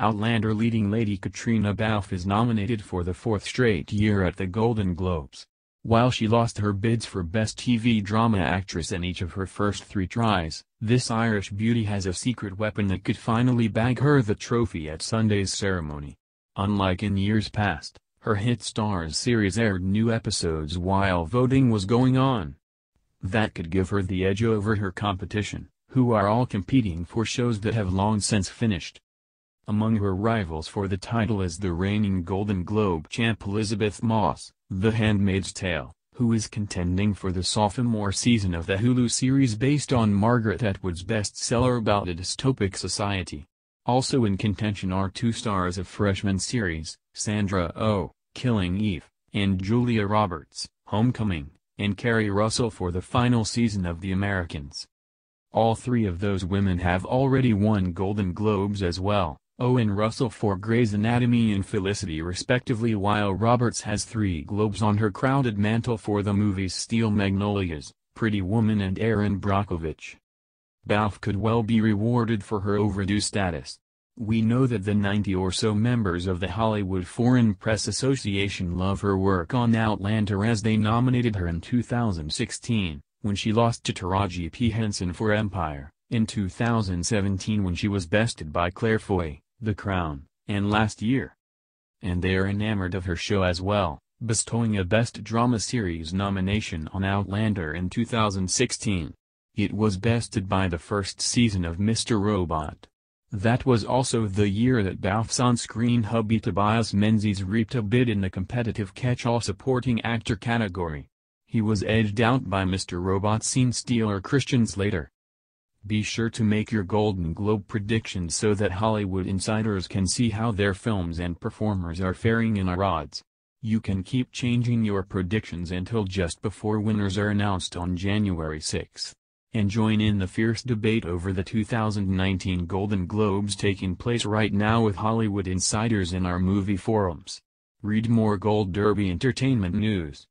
Outlander leading lady Katrina Balfe is nominated for the fourth straight year at the Golden Globes. While she lost her bids for Best TV Drama Actress in each of her first three tries, this Irish beauty has a secret weapon that could finally bag her the trophy at Sunday's ceremony. Unlike in years past, her hit Stars series aired new episodes while voting was going on. That could give her the edge over her competition, who are all competing for shows that have long since finished. Among her rivals for the title is the reigning Golden Globe champ Elizabeth Moss, The Handmaid's Tale, who is contending for the sophomore season of the Hulu series based on Margaret Atwood's bestseller about a dystopic society. Also in contention are two stars of freshman series, Sandra Oh, Killing Eve, and Julia Roberts, Homecoming, and Carrie Russell for the final season of The Americans. All three of those women have already won Golden Globes as well. Owen Russell for Grey's Anatomy and Felicity respectively while Roberts has three Globes on her crowded mantle for the movies Steel Magnolias, Pretty Woman and Aaron Brockovich. Balf could well be rewarded for her overdue status. We know that the 90 or so members of the Hollywood Foreign Press Association love her work on Outlander as they nominated her in 2016, when she lost to Taraji P. Henson for Empire, in 2017 when she was bested by Claire Foy, the Crown, and Last Year. And they are enamored of her show as well, bestowing a Best Drama Series nomination on Outlander in 2016. It was bested by the first season of Mr. Robot. That was also the year that Balfon's on-screen hubby Tobias Menzies reaped a bid in the competitive catch-all supporting actor category. He was edged out by Mr. Robot scene stealer Christian Slater. Be sure to make your Golden Globe predictions so that Hollywood insiders can see how their films and performers are faring in our odds. You can keep changing your predictions until just before winners are announced on January 6 and join in the fierce debate over the 2019 Golden Globes taking place right now with Hollywood insiders in our movie forums. Read more Gold Derby Entertainment News.